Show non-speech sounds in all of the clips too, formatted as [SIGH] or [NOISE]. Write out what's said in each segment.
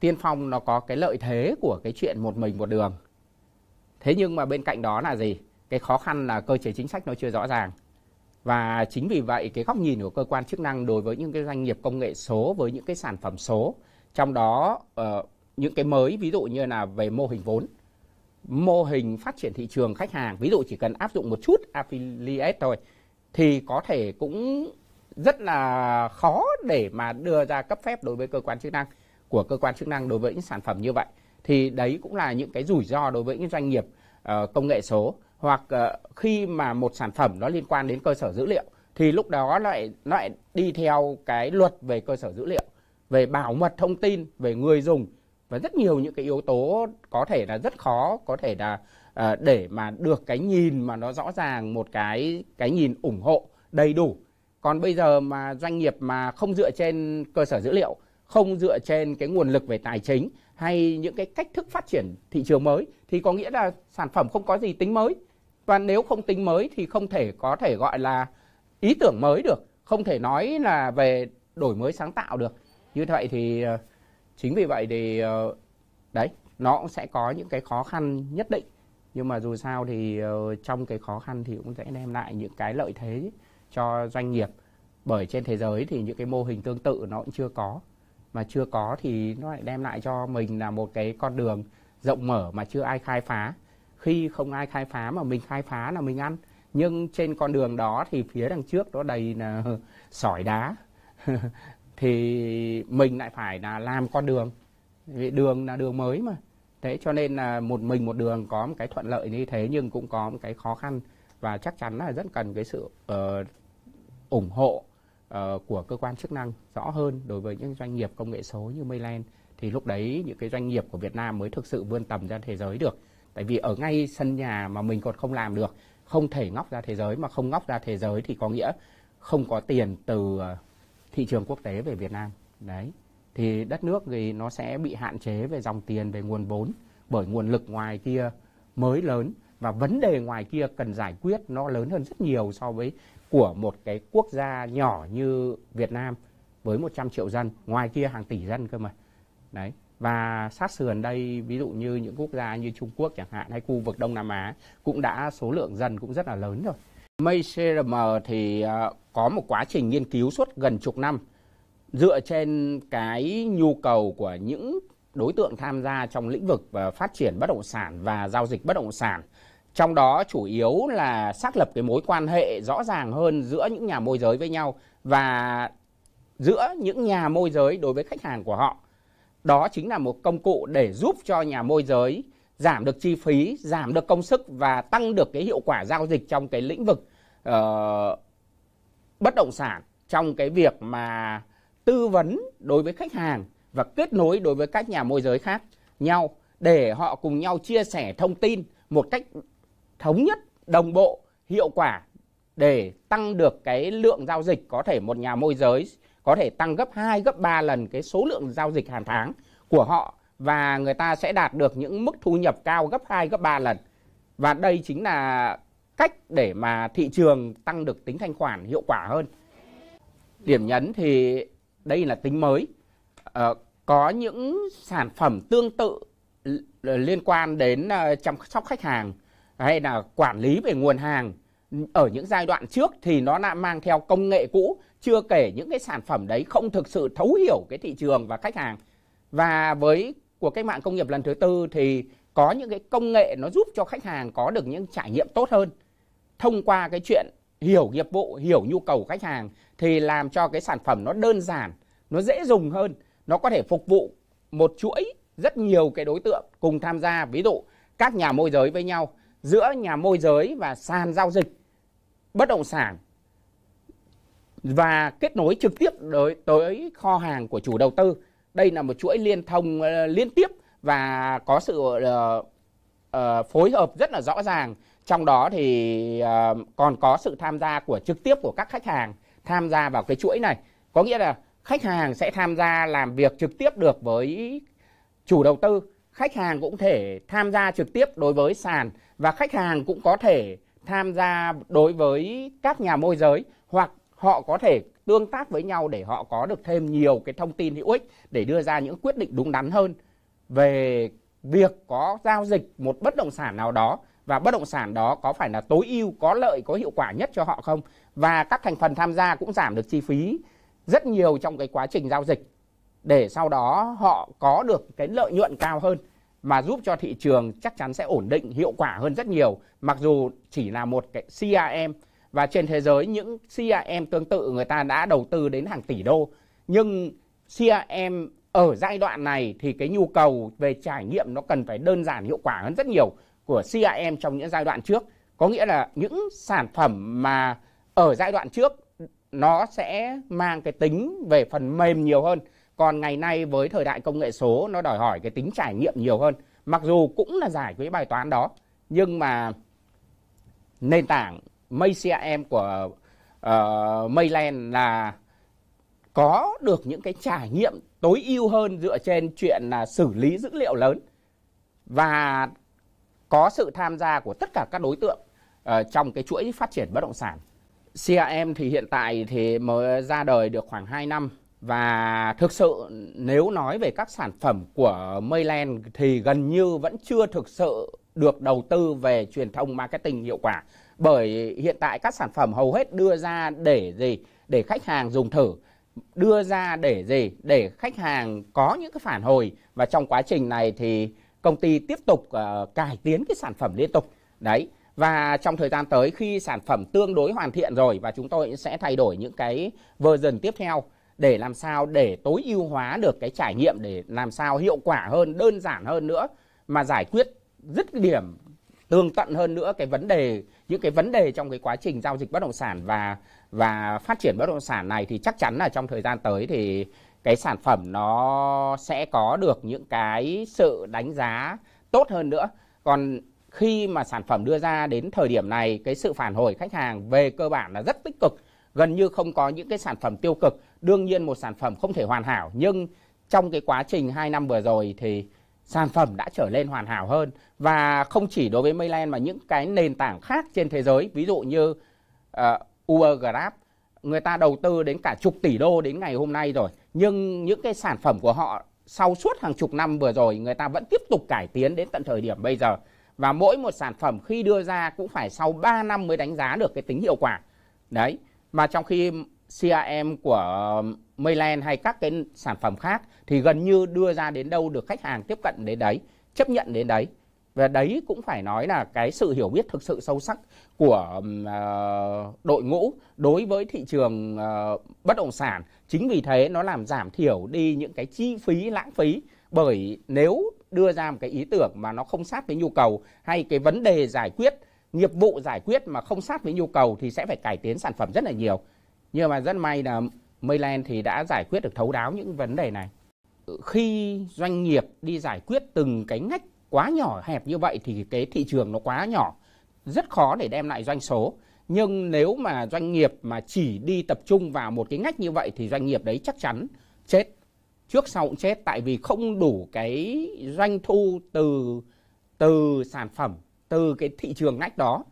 tiên phong nó có cái lợi thế của cái chuyện một mình một đường thế nhưng mà bên cạnh đó là gì cái khó khăn là cơ chế chính sách nó chưa rõ ràng và chính vì vậy cái góc nhìn của cơ quan chức năng đối với những cái doanh nghiệp công nghệ số với những cái sản phẩm số trong đó uh, những cái mới ví dụ như là về mô hình vốn mô hình phát triển thị trường khách hàng ví dụ chỉ cần áp dụng một chút affiliate thôi thì có thể cũng rất là khó để mà đưa ra cấp phép đối với cơ quan chức năng của cơ quan chức năng đối với những sản phẩm như vậy thì đấy cũng là những cái rủi ro đối với những doanh nghiệp uh, công nghệ số hoặc uh, khi mà một sản phẩm nó liên quan đến cơ sở dữ liệu thì lúc đó lại lại đi theo cái luật về cơ sở dữ liệu về bảo mật thông tin về người dùng và rất nhiều những cái yếu tố có thể là rất khó có thể là uh, để mà được cái nhìn mà nó rõ ràng một cái cái nhìn ủng hộ đầy đủ còn bây giờ mà doanh nghiệp mà không dựa trên cơ sở dữ liệu không dựa trên cái nguồn lực về tài chính hay những cái cách thức phát triển thị trường mới thì có nghĩa là sản phẩm không có gì tính mới và nếu không tính mới thì không thể có thể gọi là ý tưởng mới được không thể nói là về đổi mới sáng tạo được như vậy thì ờ, chính vì vậy thì ờ, đấy nó cũng sẽ có những cái khó khăn nhất định nhưng mà dù sao thì ờ, trong cái khó khăn thì cũng sẽ đem lại những cái lợi thế cho doanh nghiệp bởi trên thế giới thì những cái mô hình tương tự nó cũng chưa có mà chưa có thì nó lại đem lại cho mình là một cái con đường rộng mở mà chưa ai khai phá khi không ai khai phá mà mình khai phá là mình ăn nhưng trên con đường đó thì phía đằng trước đó đầy là [LAUGHS] sỏi đá [LAUGHS] thì mình lại phải là làm con đường vì đường là đường mới mà thế cho nên là một mình một đường có một cái thuận lợi như thế nhưng cũng có một cái khó khăn và chắc chắn là rất cần cái sự uh, ủng hộ Ờ, của cơ quan chức năng rõ hơn đối với những doanh nghiệp công nghệ số như Mayland thì lúc đấy những cái doanh nghiệp của Việt Nam mới thực sự vươn tầm ra thế giới được. Tại vì ở ngay sân nhà mà mình còn không làm được, không thể ngóc ra thế giới mà không ngóc ra thế giới thì có nghĩa không có tiền từ ờ, thị trường quốc tế về Việt Nam. Đấy. Thì đất nước thì nó sẽ bị hạn chế về dòng tiền, về nguồn vốn bởi nguồn lực ngoài kia mới lớn và vấn đề ngoài kia cần giải quyết nó lớn hơn rất nhiều so với của một cái quốc gia nhỏ như Việt Nam với 100 triệu dân, ngoài kia hàng tỷ dân cơ mà. Đấy. Và sát sườn đây ví dụ như những quốc gia như Trung Quốc chẳng hạn hay khu vực Đông Nam Á cũng đã số lượng dân cũng rất là lớn rồi. Mây CRM thì à, có một quá trình nghiên cứu suốt gần chục năm dựa trên cái nhu cầu của những đối tượng tham gia trong lĩnh vực à, phát triển bất động sản và giao dịch bất động sản trong đó chủ yếu là xác lập cái mối quan hệ rõ ràng hơn giữa những nhà môi giới với nhau và giữa những nhà môi giới đối với khách hàng của họ. Đó chính là một công cụ để giúp cho nhà môi giới giảm được chi phí, giảm được công sức và tăng được cái hiệu quả giao dịch trong cái lĩnh vực uh, bất động sản trong cái việc mà tư vấn đối với khách hàng và kết nối đối với các nhà môi giới khác nhau để họ cùng nhau chia sẻ thông tin một cách thống nhất đồng bộ hiệu quả để tăng được cái lượng giao dịch có thể một nhà môi giới có thể tăng gấp 2 gấp 3 lần cái số lượng giao dịch hàng tháng của họ và người ta sẽ đạt được những mức thu nhập cao gấp 2 gấp 3 lần. Và đây chính là cách để mà thị trường tăng được tính thanh khoản hiệu quả hơn. Điểm nhấn thì đây là tính mới. À, có những sản phẩm tương tự liên quan đến ờ, chăm sóc khách hàng hay là quản lý về nguồn hàng ở những giai đoạn trước thì nó đã mang theo công nghệ cũ chưa kể những cái sản phẩm đấy không thực sự thấu hiểu cái thị trường và khách hàng và với cuộc cách mạng công nghiệp lần thứ tư thì có những cái công nghệ nó giúp cho khách hàng có được những trải nghiệm tốt hơn thông qua cái chuyện hiểu nghiệp vụ hiểu nhu cầu khách hàng thì làm cho cái sản phẩm nó đơn giản nó dễ dùng hơn nó có thể phục vụ một chuỗi rất nhiều cái đối tượng cùng tham gia ví dụ các nhà môi giới với nhau giữa nhà môi giới và sàn giao dịch bất động sản và kết nối trực tiếp tới, tới kho hàng của chủ đầu tư. Đây là một chuỗi liên thông uh, liên tiếp và có sự uh, uh, phối hợp rất là rõ ràng. Trong đó thì uh, còn có sự tham gia của trực tiếp của các khách hàng tham gia vào cái chuỗi này. Có nghĩa là khách hàng sẽ tham gia làm việc trực tiếp được với chủ đầu tư khách hàng cũng thể tham gia trực tiếp đối với sàn và khách hàng cũng có thể tham gia đối với các nhà môi giới hoặc họ có thể tương tác với nhau để họ có được thêm nhiều cái thông tin hữu ích để đưa ra những quyết định đúng đắn hơn về việc có giao dịch một bất động sản nào đó và bất động sản đó có phải là tối ưu có lợi có hiệu quả nhất cho họ không và các thành phần tham gia cũng giảm được chi phí rất nhiều trong cái quá trình giao dịch để sau đó họ có được cái lợi nhuận cao hơn mà giúp cho thị trường chắc chắn sẽ ổn định hiệu quả hơn rất nhiều mặc dù chỉ là một cái CRM và trên thế giới những CRM tương tự người ta đã đầu tư đến hàng tỷ đô nhưng CRM ở giai đoạn này thì cái nhu cầu về trải nghiệm nó cần phải đơn giản hiệu quả hơn rất nhiều của CRM trong những giai đoạn trước có nghĩa là những sản phẩm mà ở giai đoạn trước nó sẽ mang cái tính về phần mềm nhiều hơn còn ngày nay với thời đại công nghệ số nó đòi hỏi cái tính trải nghiệm nhiều hơn. Mặc dù cũng là giải quyết bài toán đó nhưng mà nền tảng MayCRM của uh, ờ, Mayland là có được những cái trải nghiệm tối ưu hơn dựa trên chuyện là xử lý dữ liệu lớn và có sự tham gia của tất cả các đối tượng uh, trong cái chuỗi phát triển bất động sản. CRM thì hiện tại thì mới ra đời được khoảng 2 năm và thực sự nếu nói về các sản phẩm của Mayland thì gần như vẫn chưa thực sự được đầu tư về truyền thông marketing hiệu quả bởi hiện tại các sản phẩm hầu hết đưa ra để gì để khách hàng dùng thử đưa ra để gì để khách hàng có những cái phản hồi và trong quá trình này thì công ty tiếp tục uh, cải tiến cái sản phẩm liên tục đấy và trong thời gian tới khi sản phẩm tương đối hoàn thiện rồi và chúng tôi sẽ thay đổi những cái version tiếp theo để làm sao để tối ưu hóa được cái trải nghiệm để làm sao hiệu quả hơn, đơn giản hơn nữa mà giải quyết dứt điểm tương tận hơn nữa cái vấn đề những cái vấn đề trong cái quá trình giao dịch bất động sản và và phát triển bất động sản này thì chắc chắn là trong thời gian tới thì cái sản phẩm nó sẽ có được những cái sự đánh giá tốt hơn nữa. Còn khi mà sản phẩm đưa ra đến thời điểm này cái sự phản hồi khách hàng về cơ bản là rất tích cực gần như không có những cái sản phẩm tiêu cực. Đương nhiên một sản phẩm không thể hoàn hảo nhưng trong cái quá trình 2 năm vừa rồi thì sản phẩm đã trở lên hoàn hảo hơn và không chỉ đối với Mayland mà những cái nền tảng khác trên thế giới, ví dụ như uh, Uber Grab người ta đầu tư đến cả chục tỷ đô đến ngày hôm nay rồi nhưng những cái sản phẩm của họ sau suốt hàng chục năm vừa rồi người ta vẫn tiếp tục cải tiến đến tận thời điểm bây giờ và mỗi một sản phẩm khi đưa ra cũng phải sau 3 năm mới đánh giá được cái tính hiệu quả đấy mà trong khi CRM của Mayland hay các cái sản phẩm khác thì gần như đưa ra đến đâu được khách hàng tiếp cận đến đấy, chấp nhận đến đấy. Và đấy cũng phải nói là cái sự hiểu biết thực sự sâu sắc của uh, đội ngũ đối với thị trường uh, bất động sản. Chính vì thế nó làm giảm thiểu đi những cái chi phí lãng phí bởi nếu đưa ra một cái ý tưởng mà nó không sát với nhu cầu hay cái vấn đề giải quyết nghiệp vụ giải quyết mà không sát với nhu cầu thì sẽ phải cải tiến sản phẩm rất là nhiều. Nhưng mà rất may là Mayland thì đã giải quyết được thấu đáo những vấn đề này. Khi doanh nghiệp đi giải quyết từng cái ngách quá nhỏ hẹp như vậy thì cái thị trường nó quá nhỏ, rất khó để đem lại doanh số. Nhưng nếu mà doanh nghiệp mà chỉ đi tập trung vào một cái ngách như vậy thì doanh nghiệp đấy chắc chắn chết. Trước sau cũng chết tại vì không đủ cái doanh thu từ từ sản phẩm từ cái thị trường ngách đó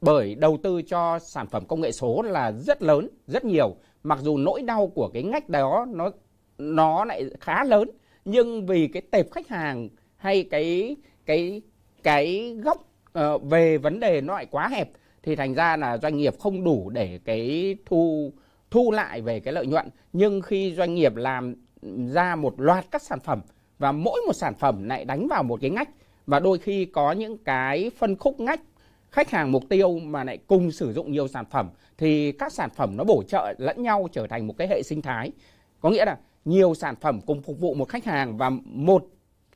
bởi đầu tư cho sản phẩm công nghệ số là rất lớn, rất nhiều. Mặc dù nỗi đau của cái ngách đó nó nó lại khá lớn nhưng vì cái tệp khách hàng hay cái cái cái góc uh, về vấn đề nó lại quá hẹp thì thành ra là doanh nghiệp không đủ để cái thu thu lại về cái lợi nhuận nhưng khi doanh nghiệp làm ra một loạt các sản phẩm và mỗi một sản phẩm lại đánh vào một cái ngách và đôi khi có những cái phân khúc ngách khách hàng mục tiêu mà lại cùng sử dụng nhiều sản phẩm thì các sản phẩm nó bổ trợ lẫn nhau trở thành một cái hệ sinh thái có nghĩa là nhiều sản phẩm cùng phục vụ một khách hàng và một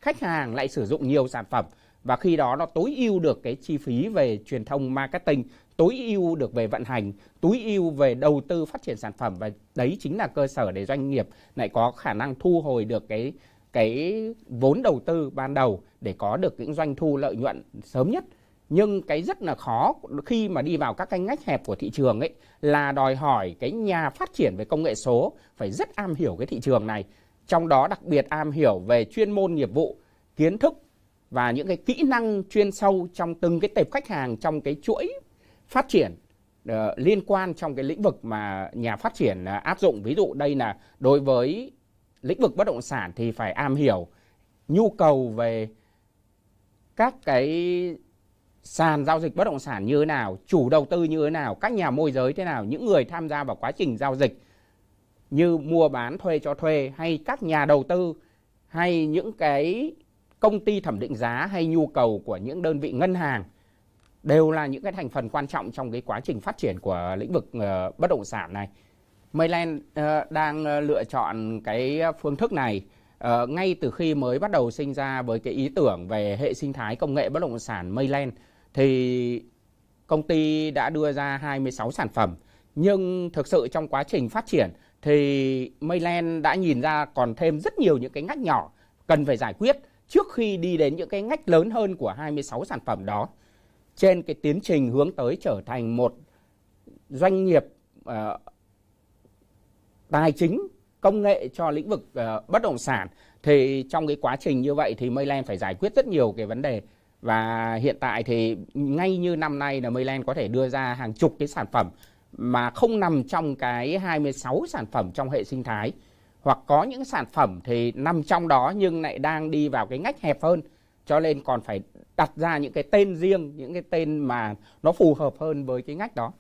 khách hàng lại sử dụng nhiều sản phẩm và khi đó nó tối ưu được cái chi phí về truyền thông marketing tối ưu được về vận hành tối ưu về đầu tư phát triển sản phẩm và đấy chính là cơ sở để doanh nghiệp lại có khả năng thu hồi được cái cái vốn đầu tư ban đầu để có được những doanh thu lợi nhuận sớm nhất nhưng cái rất là khó khi mà đi vào các cái ngách hẹp của thị trường ấy là đòi hỏi cái nhà phát triển về công nghệ số phải rất am hiểu cái thị trường này trong đó đặc biệt am hiểu về chuyên môn nghiệp vụ kiến thức và những cái kỹ năng chuyên sâu trong từng cái tệp khách hàng trong cái chuỗi phát triển uh, liên quan trong cái lĩnh vực mà nhà phát triển uh, áp dụng ví dụ đây là đối với lĩnh vực bất động sản thì phải am hiểu nhu cầu về các cái sàn giao dịch bất động sản như thế nào, chủ đầu tư như thế nào, các nhà môi giới thế nào, những người tham gia vào quá trình giao dịch như mua bán thuê cho thuê hay các nhà đầu tư hay những cái công ty thẩm định giá hay nhu cầu của những đơn vị ngân hàng đều là những cái thành phần quan trọng trong cái quá trình phát triển của lĩnh vực ờ, bất động sản này. Mayland uh, ờ, đang uh, lựa chọn cái phương thức này uh, ngay từ khi mới bắt đầu sinh ra với cái ý tưởng về hệ sinh thái công nghệ bất động sản Mayland thì công ty đã đưa ra 26 sản phẩm nhưng thực sự trong quá trình phát triển thì Mayland đã nhìn ra còn thêm rất nhiều những cái ngách nhỏ cần phải giải quyết trước khi đi đến những cái ngách lớn hơn của 26 sản phẩm đó trên cái tiến trình hướng tới trở thành một doanh nghiệp uh, tài chính công nghệ cho lĩnh vực uh, bất động sản thì trong cái quá trình như vậy thì Mayland phải giải quyết rất nhiều cái vấn đề và hiện tại thì ngay như năm nay là Mayland có thể đưa ra hàng chục cái sản phẩm mà không nằm trong cái 26 sản phẩm trong hệ sinh thái hoặc có những sản phẩm thì nằm trong đó nhưng lại đang đi vào cái ngách hẹp hơn cho nên còn phải đặt ra những cái tên riêng những cái tên mà nó phù hợp hơn với cái ngách đó